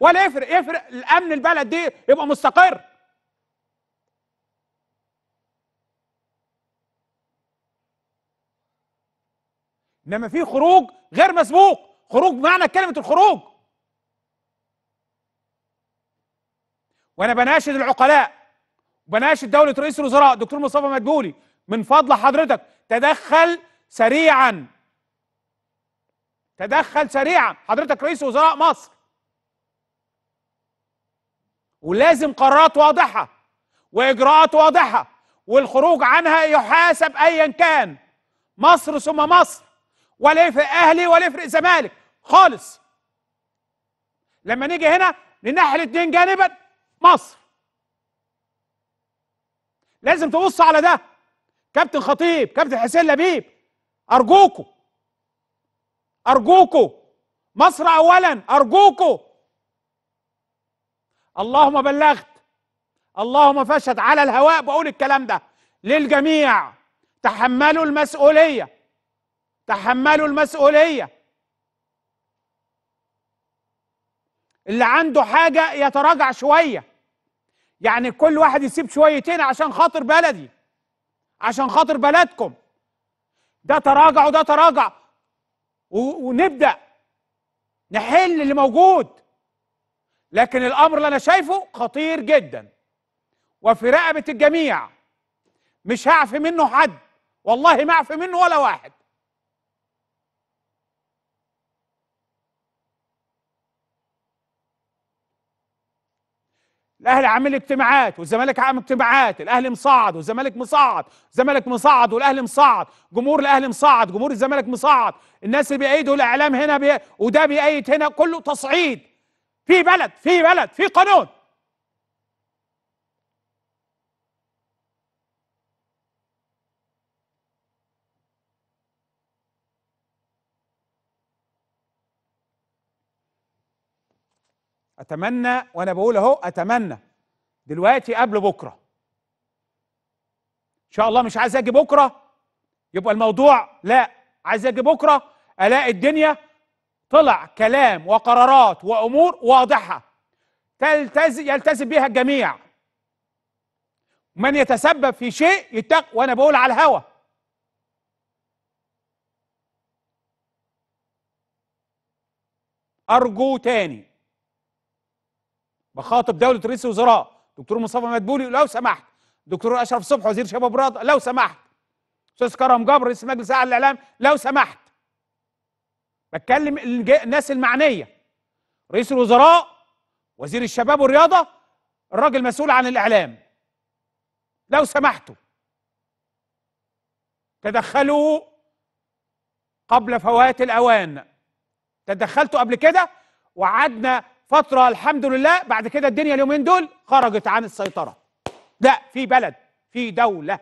ولا يفرق يفرق الامن البلد دي يبقى مستقر انما في خروج غير مسبوق خروج بمعنى كلمه الخروج وانا بناشد العقلاء وبناشد دوله رئيس الوزراء دكتور مصطفى مدبولي من فضل حضرتك تدخل سريعا تدخل سريعا حضرتك رئيس وزراء مصر ولازم قرارات واضحه واجراءات واضحه والخروج عنها يحاسب ايا كان مصر ثم مصر ولا يفرق اهلي ولا يفرق زمالك خالص لما نيجي هنا ننحي الاثنين جانبا مصر لازم تبص على ده كابتن خطيب كابتن حسين لبيب ارجوكوا ارجوكوا مصر اولا ارجوكوا اللهم بلغت اللهم فشت على الهواء بقول الكلام ده للجميع تحملوا المسؤوليه تحملوا المسؤوليه اللي عنده حاجه يتراجع شويه يعني كل واحد يسيب شويتين عشان خاطر بلدي عشان خاطر بلدكم ده تراجع وده تراجع ونبدا نحل اللي موجود لكن الامر اللي انا شايفه خطير جدا وفي رقبه الجميع مش هعفي منه حد والله ما اعفي منه ولا واحد الاهلي عامل اجتماعات والزمالك عامل اجتماعات الاهلي مصعد والزمالك مصعد الزمالك مصعد والاهلي مصعد جمهور الاهلي مصعد جمهور الزمالك مصعد الناس اللي بيأيدوا الاعلام هنا بي... وده بيأيد هنا كله تصعيد في بلد في بلد في قانون اتمنى وانا بقول اهو اتمنى دلوقتي قبل بكره ان شاء الله مش عايز اجي بكره يبقى الموضوع لا عايز اجي بكره الاقي الدنيا طلع كلام وقرارات وامور واضحه تلتزم يلتزم بها الجميع من يتسبب في شيء يتق وانا بقول على الهوى ارجو تاني بخاطب دوله رئيس الوزراء دكتور مصطفى مدبولي لو سمحت دكتور اشرف صبحي وزير شباب رياضه لو سمحت استاذ كرم جبر رئيس مجلس اعلى الاعلام لو سمحت بتكلم الناس المعنيه رئيس الوزراء وزير الشباب والرياضه الراجل مسؤول عن الاعلام لو سمحتوا تدخلوا قبل فوات الاوان تدخلتوا قبل كده وقعدنا فتره الحمد لله بعد كده الدنيا اليومين دول خرجت عن السيطره لا في بلد في دوله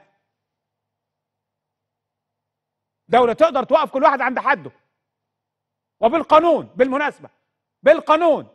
دوله تقدر توقف كل واحد عند حده وبالقانون بالمناسبة بالقانون